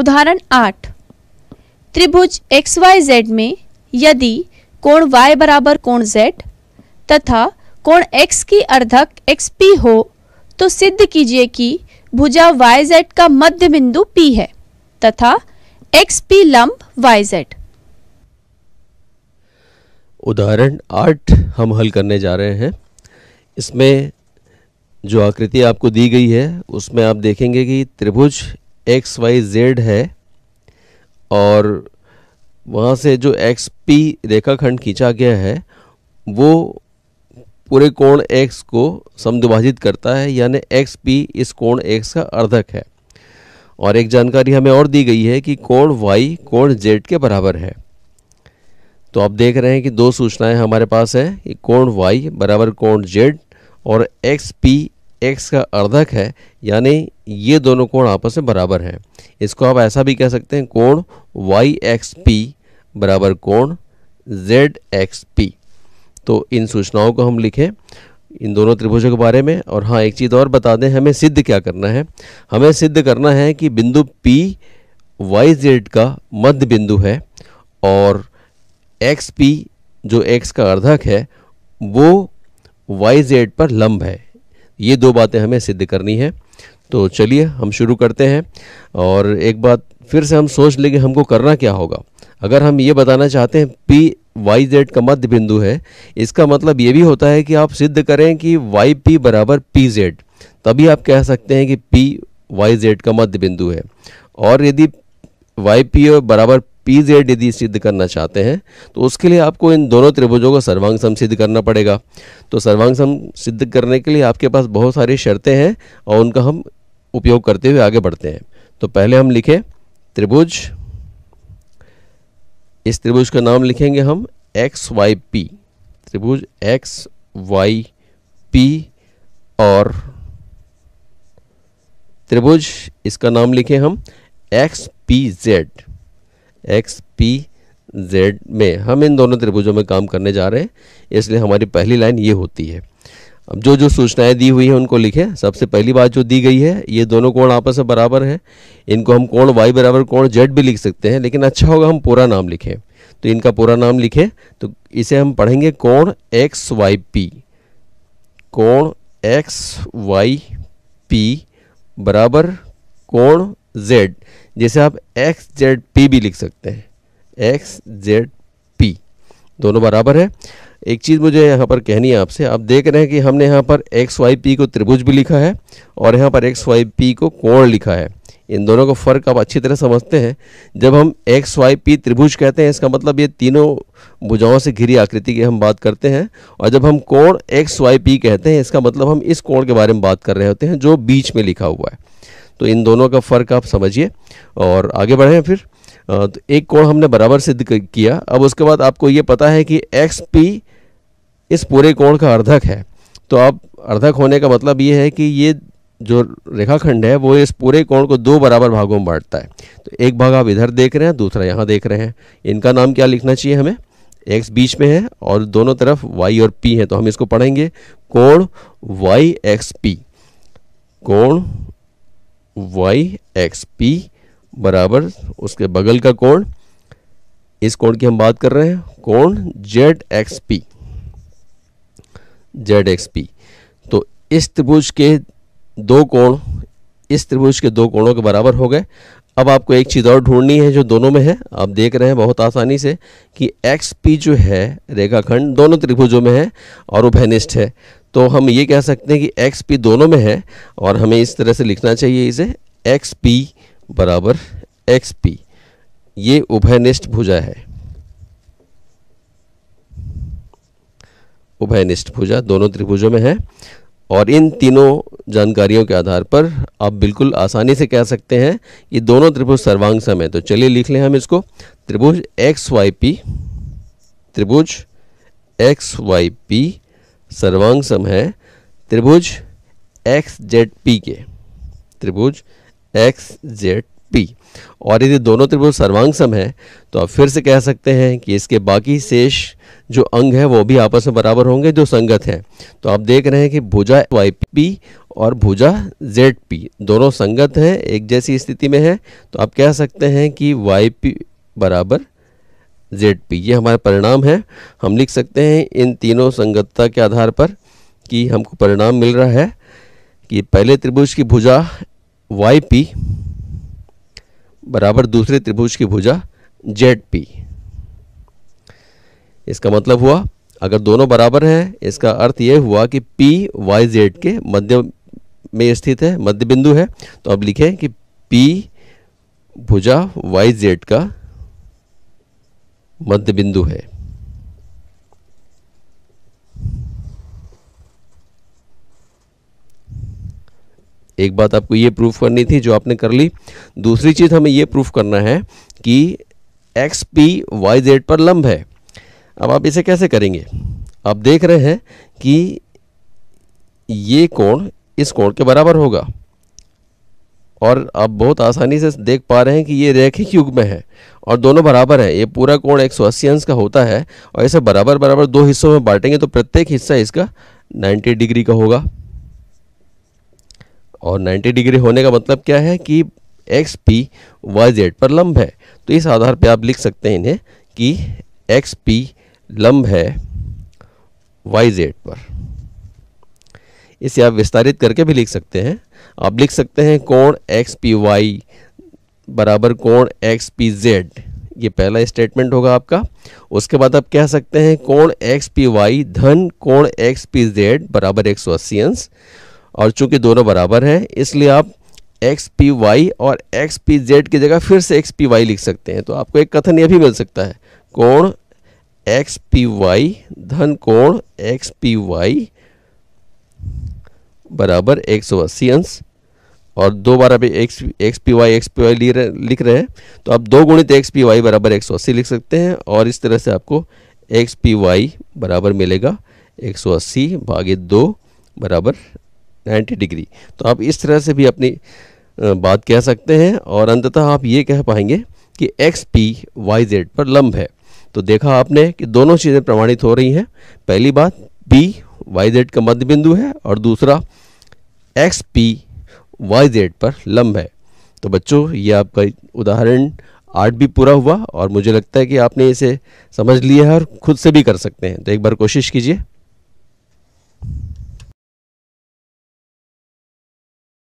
उदाहरण आठ त्रिभुज एक्स वाई जेड में यदि कोण y बराबर कोण z तथा कोण x की अर्धक xp हो तो सिद्ध कीजिए कि भुजा जेड का मध्य बिंदु P है तथा xp लंब वाई जेड उदाहरण आठ हम हल करने जा रहे हैं इसमें जो आकृति आपको दी गई है उसमें आप देखेंगे कि त्रिभुज एक्स वाई जेड है और वहाँ से जो एक्स पी रेखाखंड खींचा गया है वो पूरे कोण एक्स को समद्विभाजित करता है यानी एक्स पी इस कोण एक्स का अर्धक है और एक जानकारी हमें और दी गई है कि कोण वाई कोण जेड के बराबर है तो आप देख रहे हैं कि दो सूचनाएं हमारे पास है कि कोण वाई बराबर कोण जेड और एक्स पी एक्स का अर्धक है यानी ये दोनों कोण आपस में बराबर हैं इसको आप ऐसा भी कह सकते हैं कोण वाई एक्स पी बराबर कोण जेड एक्स पी तो इन सूचनाओं को हम लिखें इन दोनों त्रिभुजों के बारे में और हाँ एक चीज़ और बता दें हमें सिद्ध क्या करना है हमें सिद्ध करना है कि बिंदु पी वाई जेड का मध्य बिंदु है और एक्स पी जो एक्स का अर्धक है वो वाई जेड पर लंब है ये दो बातें हमें सिद्ध करनी है तो चलिए हम शुरू करते हैं और एक बात फिर से हम सोच लेंगे हमको करना क्या होगा अगर हम ये बताना चाहते हैं पी वाई जेड का मध्य बिंदु है इसका मतलब ये भी होता है कि आप सिद्ध करें कि वाई पी बराबर पी जेड तभी आप कह सकते हैं कि पी वाई जेड का मध्य बिंदु है और यदि वाई पी बराबर पी जेड यदि सिद्ध करना चाहते हैं तो उसके लिए आपको इन दोनों त्रिभुजों का सर्वांग सम सिद्ध करना पड़ेगा तो सर्वांग सम सिद्ध करने के लिए आपके पास बहुत सारी शर्तें हैं और उनका हम उपयोग करते हुए आगे बढ़ते हैं तो पहले हम लिखें त्रिभुज इस त्रिभुज का नाम लिखेंगे हम एक्स वाई पी त्रिभुज एक्स वाई पी और त्रिभुज इसका नाम लिखे हम X P Z X P Z में हम इन दोनों त्रिभुजों में काम करने जा रहे हैं इसलिए हमारी पहली लाइन ये होती है अब जो जो सूचनाएं दी हुई हैं उनको लिखें सबसे पहली बात जो दी गई है ये दोनों कोण आपस में बराबर हैं इनको हम कोण वाई बराबर कोण जेड भी लिख सकते हैं लेकिन अच्छा होगा हम पूरा नाम लिखें तो इनका पूरा नाम लिखें तो इसे हम पढ़ेंगे कोण एक्स वाई पी कोण एक्स वाई पी बराबर कोण जेड जिसे आप एक्स जेड पी भी लिख सकते हैं एक्स जेड पी दोनों बराबर है एक चीज़ मुझे यहाँ पर कहनी है आपसे आप देख रहे हैं कि हमने यहाँ पर एक्स वाई पी को त्रिभुज भी लिखा है और यहाँ पर एक्स वाई पी को कोण लिखा है इन दोनों का फ़र्क आप अच्छी तरह समझते हैं जब हम एक्स वाई पी त्रिभुज कहते हैं इसका मतलब ये तीनों भुजाओं से घिरी आकृति की हम बात करते हैं और जब हम कोण एक्स वाई पी कहते हैं इसका मतलब हम इस कोण के बारे में बात कर रहे होते हैं जो बीच में लिखा हुआ है तो इन दोनों का फ़र्क आप समझिए और आगे बढ़ें फिर तो एक कोण हमने बराबर सिद्ध किया अब उसके बाद आपको ये पता है कि एक्स पी इस पूरे कोण का अर्धक है तो आप अर्धक होने का मतलब ये है कि ये जो रेखाखंड है वो इस पूरे कोण को दो बराबर भागों में बांटता है तो एक भाग आप इधर देख रहे हैं दूसरा यहाँ देख रहे हैं इनका नाम क्या लिखना चाहिए हमें एक्स बीच में है और दोनों तरफ वाई और पी है तो हम इसको पढ़ेंगे कोण वाई एक्स पी कोण वाई एक्स पी बराबर उसके बगल का कोण इस कोण की हम बात कर रहे हैं कोण Z X P Z X P तो इस त्रिभुज के दो कोण इस त्रिभुज के दो कोणों के बराबर हो गए अब आपको एक चीज़ और ढूंढनी है जो दोनों में है आप देख रहे हैं बहुत आसानी से कि एक्स पी जो है रेखाखंड दोनों त्रिभुजों में है और वो भैनिष्ठ है तो हम ये कह सकते हैं कि एक्स पी दोनों में है और हमें इस तरह से लिखना चाहिए इसे एक्स पी बराबर एक्स पी ये उभयनिष्ठ भुजा है उभयनिष्ठ भुजा दोनों त्रिभुजों में है और इन तीनों जानकारियों के आधार पर आप बिल्कुल आसानी से कह सकते हैं ये दोनों त्रिभुज सर्वांग सम है तो चलिए लिख लें हम इसको त्रिभुज एक्स वाई पी त्रिभुज एक्स वाई पी सर्वांग सम है त्रिभुज एक्स जेड पी के त्रिभुज एक्स जेड पी और यदि दोनों त्रिभुज सर्वांग सम है तो आप फिर से कह सकते हैं कि इसके बाकी शेष जो अंग है वो भी आपस में बराबर होंगे जो संगत हैं तो आप देख रहे हैं कि भुजा वाई पी और भुजा जेड पी दोनों संगत हैं एक जैसी स्थिति में है तो आप कह सकते हैं कि वाई पी बराबर जेड पी ये हमारा परिणाम है हम लिख सकते हैं इन तीनों संगतता के आधार पर कि हमको परिणाम मिल रहा है कि पहले त्रिभुज की भुजा वाई पी बराबर दूसरे त्रिभुज की भुजा जेड पी इसका मतलब हुआ अगर दोनों बराबर हैं इसका अर्थ यह हुआ कि पी वाई जेड के मध्य में स्थित है मध्य बिंदु है तो अब लिखें कि पी भुजा वाई जेड का मध्य बिंदु है एक बात आपको ये प्रूफ करनी थी जो आपने कर ली दूसरी चीज़ हमें ये प्रूफ करना है कि एक्स पी वाई जेड पर लंब है अब आप इसे कैसे करेंगे आप देख रहे हैं कि ये कोण इस कोण के बराबर होगा और आप बहुत आसानी से देख पा रहे हैं कि ये रेखिक युग में है और दोनों बराबर हैं ये पूरा कोण एक सौ अंश का होता है और इसे बराबर बराबर दो हिस्सों में बांटेंगे तो प्रत्येक हिस्सा इसका 90 डिग्री का होगा और 90 डिग्री होने का मतलब क्या है कि एक्स पी वाई जेड पर लंब है तो इस आधार पर आप लिख सकते हैं इन्हें कि एक्स पी लंब है वाई जेड पर इसे आप विस्तारित करके भी लिख सकते हैं आप लिख सकते हैं कोण एक्स पी वाई बराबर कोण एक्स पी जेड ये पहला स्टेटमेंट होगा आपका उसके बाद आप कह सकते हैं कोण एक्स पी वाई धन कोण एक्स पी जेड बराबर एक सौ अस्सी अंश और चूंकि दोनों बराबर हैं इसलिए आप एक्स पी वाई और एक्स पी जेड की जगह फिर से एक्स पी वाई लिख सकते हैं तो आपको एक कथन यह भी मिल सकता है कोण एक्स पी वाई धन कोण एक्स पी वाई बराबर एक सौ अस्सी अंश और दो बार आप X X P Y X P Y लिख रहे हैं तो आप दो गुणित एक्स पी वाई बराबर एक सौ अस्सी लिख सकते हैं और इस तरह से आपको एक्स पी वाई बराबर मिलेगा एक सौ अस्सी भागे दो बराबर 90 डिग्री तो आप इस तरह से भी अपनी बात कह सकते हैं और अंततः आप ये कह पाएंगे कि एक्स पी वाई जेड पर लंब है तो देखा आपने कि दोनों चीज़ें प्रमाणित हो रही हैं पहली बात पी वाई जेड का मध्य बिंदु है और दूसरा एक्स पी वाई जेड पर लंब है तो बच्चों ये आपका उदाहरण आठ भी पूरा हुआ और मुझे लगता है कि आपने इसे समझ लिया है और खुद से भी कर सकते हैं तो एक बार कोशिश कीजिए